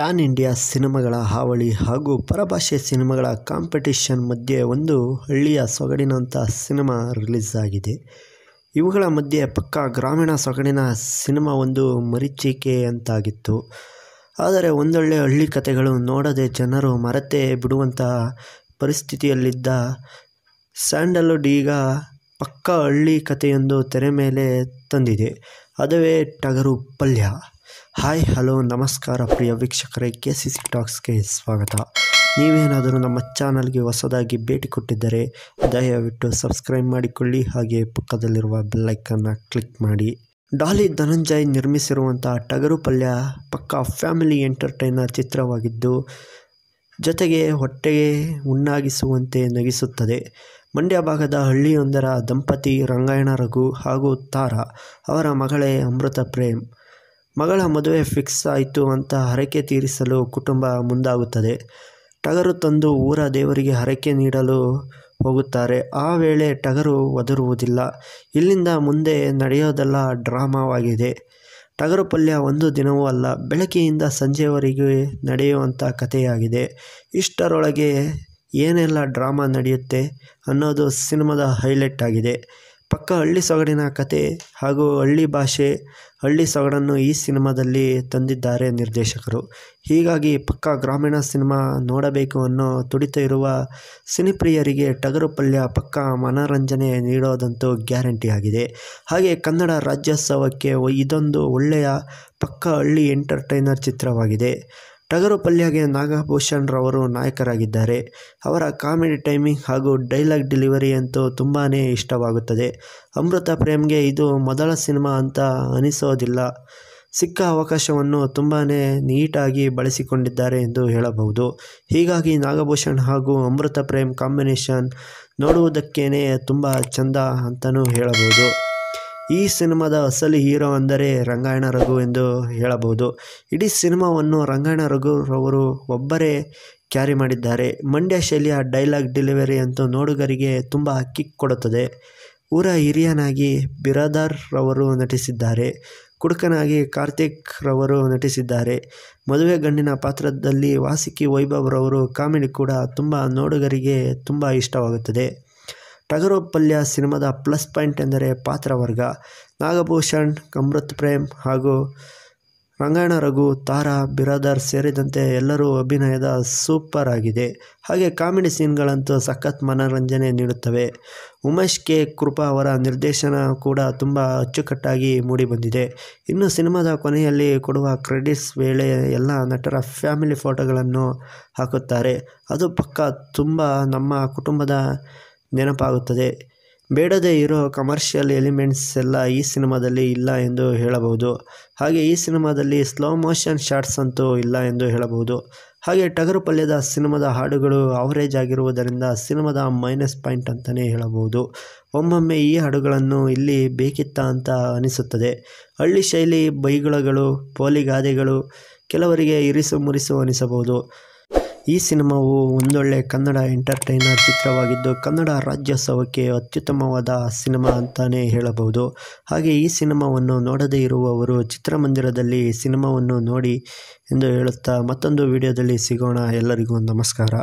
PAN India ಸಿನಿಮಾಗಳ ಹಾವಳಿ ಹಾಗೂ ಪರಭಾಷೆ ಸಿನಿಮಾಗಳ ಕಾಂಪಿಟೀಷನ್ ಮಧ್ಯೆ ಒಂದು ಹಳ್ಳಿಯ ಸೊಗಡಿನಂಥ ಸಿನಿಮಾ ರಿಲೀಸ್ ಆಗಿದೆ ಇವುಗಳ ಮಧ್ಯೆ ಪಕ್ಕ ಗ್ರಾಮೀಣ ಸೊಗಡಿನ ಸಿನಿಮಾ ಒಂದು ಮರೀಚಿಕೆ ಅಂತಾಗಿತ್ತು ಆದರೆ ಒಂದೊಳ್ಳೆ ಹಳ್ಳಿ ಕಥೆಗಳು ನೋಡದೆ ಜನರು ಮರೆತೇ ಬಿಡುವಂತಹ ಪರಿಸ್ಥಿತಿಯಲ್ಲಿದ್ದ ಸ್ಯಾಂಡಲ್ವುಡ್ ಈಗ ಪಕ್ಕ ಹಳ್ಳಿ ಕಥೆಯೊಂದು ತೆರೆ ಮೇಲೆ ತಂದಿದೆ ಅದುವೇ ಟಗರು ಪಲ್ಯ ಹಾಯ್ ಹಲೋ ನಮಸ್ಕಾರ ಪ್ರಿಯ ವೀಕ್ಷಕರೇ ಕೆ ಸಿ ಸಿ ಟಾಕ್ಸ್ಗೆ ಸ್ವಾಗತ ನೀವೇನಾದರೂ ನಮ್ಮ ಚಾನಲ್ಗೆ ಹೊಸದಾಗಿ ಭೇಟಿ ಕೊಟ್ಟಿದ್ದರೆ ದಯವಿಟ್ಟು ಸಬ್ಸ್ಕ್ರೈಬ್ ಮಾಡಿಕೊಳ್ಳಿ ಹಾಗೆ ಪಕ್ಕದಲ್ಲಿರುವ ಬೆಲ್ಲೈಕನ್ನು ಕ್ಲಿಕ್ ಮಾಡಿ ಡಾಲಿ ಧನಂಜಯ್ ನಿರ್ಮಿಸಿರುವಂಥ ಟಗರು ಪಲ್ಯ ಪಕ್ಕ ಫ್ಯಾಮಿಲಿ ಎಂಟರ್ಟೈನರ್ ಚಿತ್ರವಾಗಿದ್ದು ಜೊತೆಗೆ ಹೊಟ್ಟೆಗೆ ಉಣ್ಣಾಗಿಸುವಂತೆ ನಗಿಸುತ್ತದೆ ಮಂಡ್ಯ ಭಾಗದ ಹಳ್ಳಿಯೊಂದರ ದಂಪತಿ ರಂಗಾಯಣ ರಘು ಹಾಗೂ ತಾರಾ ಅವರ ಮಗಳೇ ಅಮೃತ ಪ್ರೇಮ್ ಮಗಳ ಮದುವೆ ಫಿಕ್ಸ್ ಆಯಿತು ಅಂತ ಹರಕೆ ತೀರಿಸಲು ಕುಟುಂಬ ಮುಂದಾಗುತ್ತದೆ ಟಗರು ತಂದು ಊರ ದೇವರಿಗೆ ಹರಕೆ ನೀಡಲು ಹೋಗುತ್ತಾರೆ ಆ ವೇಳೆ ಟಗರು ಒದರುವುದಿಲ್ಲ ಇಲ್ಲಿಂದ ಮುಂದೆ ನಡೆಯೋದೆಲ್ಲ ಡ್ರಾಮಾವಾಗಿದೆ ಟಗರು ಪಲ್ಯ ಒಂದು ದಿನವೂ ಅಲ್ಲ ಬೆಳಕೆಯಿಂದ ಸಂಜೆವರೆಗೆ ನಡೆಯುವಂಥ ಕಥೆಯಾಗಿದೆ ಇಷ್ಟರೊಳಗೆ ಏನೆಲ್ಲ ಡ್ರಾಮಾ ನಡೆಯುತ್ತೆ ಅನ್ನೋದು ಸಿನಿಮಾದ ಹೈಲೈಟ್ ಆಗಿದೆ ಪಕ್ಕ ಹಳ್ಳಿ ಸೊಗಡಿನ ಕತೆ ಹಾಗೂ ಹಳ್ಳಿ ಭಾಷೆ ಹಳ್ಳಿ ಸೊಗಡನ್ನು ಈ ಸಿನಿಮಾದಲ್ಲಿ ತಂದಿದ್ದಾರೆ ನಿರ್ದೇಶಕರು ಹೀಗಾಗಿ ಪಕ್ಕ ಗ್ರಾಮೀಣ ಸಿನಿಮಾ ನೋಡಬೇಕು ಅನ್ನೋ ತುಡಿತ ಇರುವ ಸಿನಿಪ್ರಿಯರಿಗೆ ಟಗರು ಪಲ್ಯ ಪಕ್ಕ ಮನೋರಂಜನೆ ನೀಡೋದಂತೂ ಗ್ಯಾರಂಟಿ ಆಗಿದೆ ಹಾಗೆ ಕನ್ನಡ ರಾಜ್ಯೋತ್ಸವಕ್ಕೆ ಇದೊಂದು ಒಳ್ಳೆಯ ಪಕ್ಕ ಹಳ್ಳಿ ಎಂಟರ್ಟೈನರ್ ಚಿತ್ರವಾಗಿದೆ ಟಗರು ಪಲ್ಯಗೆ ನಾಗಭೂಷಣ್ರವರು ನಾಯಕರಾಗಿದ್ದಾರೆ ಅವರ ಕಾಮಿಡಿ ಟೈಮಿಂಗ್ ಹಾಗೂ ಡೈಲಾಗ್ ಡೆಲಿವರಿ ಅಂತೂ ತುಂಬಾ ಇಷ್ಟವಾಗುತ್ತದೆ ಅಮೃತ ಪ್ರೇಮ್ಗೆ ಇದು ಮೊದಲ ಸಿನಿಮಾ ಅಂತ ಅನಿಸೋದಿಲ್ಲ ಸಿಕ್ಕ ಅವಕಾಶವನ್ನು ತುಂಬಾ ನೀಟಾಗಿ ಬಳಸಿಕೊಂಡಿದ್ದಾರೆ ಎಂದು ಹೇಳಬಹುದು ಹೀಗಾಗಿ ನಾಗಭೂಷಣ್ ಹಾಗೂ ಅಮೃತ ಪ್ರೇಮ್ ಕಾಂಬಿನೇಷನ್ ನೋಡುವುದಕ್ಕೇ ತುಂಬ ಚಂದ ಅಂತಲೂ ಹೇಳಬಹುದು ಈ ಸಿನಿಮಾದ ಅಸಲಿ ಹೀರೋ ಅಂದರೆ ರಂಗಾಯಣ ರಘು ಎಂದು ಹೇಳಬಹುದು ಇಡೀ ಸಿನಿಮಾವನ್ನು ರಂಗಾಯಣ ರಘುರವರು ಒಬ್ಬರೇ ಕ್ಯಾರಿ ಮಾಡಿದ್ದಾರೆ ಮಂಡ್ಯ ಶೈಲಿಯ ಡೈಲಾಗ್ ಡೆಲಿವರಿ ಅಂತೂ ನೋಡುಗರಿಗೆ ತುಂಬ ಕಿಕ್ ಕೊಡುತ್ತದೆ ಊರ ಹಿರಿಯನಾಗಿ ಬಿರಾದಾರ್ ರವರು ನಟಿಸಿದ್ದಾರೆ ಕುಡುಕನಾಗಿ ಕಾರ್ತಿಕ್ ರವರು ನಟಿಸಿದ್ದಾರೆ ಮದುವೆ ಗಣ್ಣಿನ ಪಾತ್ರದಲ್ಲಿ ವಾಸಿಕಿ ವೈಭವ್ರವರು ಕಾಮಿಡಿ ಕೂಡ ತುಂಬ ನೋಡುಗರಿಗೆ ತುಂಬ ಇಷ್ಟವಾಗುತ್ತದೆ ಟಗರು ಪಲ್ಯ ಸಿನಿಮಾದ ಪ್ಲಸ್ ಪಾಯಿಂಟ್ ಎಂದರೆ ಪಾತ್ರವರ್ಗ ನಾಗಭೂಷಣ್ ಅಮೃತ್ ಪ್ರೇಮ್ ಹಾಗೂ ರಂಗಾಯಣ ರಘು ತಾರಾ ಬಿರಾದರ್ ಸೇರಿದಂತೆ ಎಲ್ಲರೂ ಅಭಿನಯದ ಸೂಪರ್ ಆಗಿದೆ ಹಾಗೆ ಕಾಮಿಡಿ ಸೀನ್ಗಳಂತೂ ಸಖತ್ ಮನೋರಂಜನೆ ನೀಡುತ್ತವೆ ಉಮೇಶ್ ಕೆ ಕೃಪಾ ಅವರ ನಿರ್ದೇಶನ ಕೂಡ ತುಂಬ ಅಚ್ಚುಕಟ್ಟಾಗಿ ಮೂಡಿಬಂದಿದೆ ಇನ್ನು ಸಿನಿಮಾದ ಕೊನೆಯಲ್ಲಿ ಕೊಡುವ ಕ್ರೆಡಿಟ್ಸ್ ವೇಳೆ ಎಲ್ಲ ನಟರ ಫ್ಯಾಮಿಲಿ ಫೋಟೋಗಳನ್ನು ಹಾಕುತ್ತಾರೆ ಅದು ಪಕ್ಕ ತುಂಬ ನಮ್ಮ ಕುಟುಂಬದ ನೆನಪಾಗುತ್ತದೆ ಬೇಡದೇ ಇರೋ ಕಮರ್ಷಿಯಲ್ ಎಲಿಮೆಂಟ್ಸ್ ಎಲ್ಲ ಈ ಸಿನಿಮಾದಲ್ಲಿ ಇಲ್ಲ ಎಂದು ಹೇಳಬಹುದು ಹಾಗೆ ಈ ಸಿನಿಮಾದಲ್ಲಿ ಸ್ಲೋ ಮೋಷನ್ ಶಾರ್ಟ್ಸ್ ಅಂತೂ ಇಲ್ಲ ಎಂದು ಹೇಳಬಹುದು ಹಾಗೆ ಟಗರು ಪಲ್ಯದ ಸಿನಿಮಾದ ಹಾಡುಗಳು ಆವರೇಜ್ ಆಗಿರುವುದರಿಂದ ಸಿನಿಮಾದ ಮೈನಸ್ ಪಾಯಿಂಟ್ ಅಂತಲೇ ಹೇಳಬಹುದು ಒಮ್ಮೊಮ್ಮೆ ಈ ಹಾಡುಗಳನ್ನು ಇಲ್ಲಿ ಬೇಕಿತ್ತ ಅಂತ ಅನಿಸುತ್ತದೆ ಹಳ್ಳಿ ಶೈಲಿ ಬೈಗುಳಗಳು ಪೋಲಿಗಾದೆಗಳು ಕೆಲವರಿಗೆ ಇರಿಸು ಮುರಿಸು ಅನಿಸಬಹುದು ಈ ಸಿನಿಮಾವು ಒಂದೊಳ್ಳೆ ಕನ್ನಡ ಎಂಟರ್ಟೈನರ್ ಚಿತ್ರವಾಗಿದ್ದು ಕನ್ನಡ ರಾಜ್ಯೋತ್ಸವಕ್ಕೆ ಅತ್ಯುತ್ತಮವಾದ ಸಿನಿಮಾ ಅಂತಾನೇ ಹೇಳಬಹುದು ಹಾಗೆ ಈ ಸಿನಿಮಾವನ್ನು ನೋಡದೇ ಇರುವವರು ಚಿತ್ರಮಂದಿರದಲ್ಲಿ ಸಿನಿಮಾವನ್ನು ನೋಡಿ ಎಂದು ಹೇಳುತ್ತಾ ಮತ್ತೊಂದು ವಿಡಿಯೋದಲ್ಲಿ ಸಿಗೋಣ ಎಲ್ಲರಿಗೂ ನಮಸ್ಕಾರ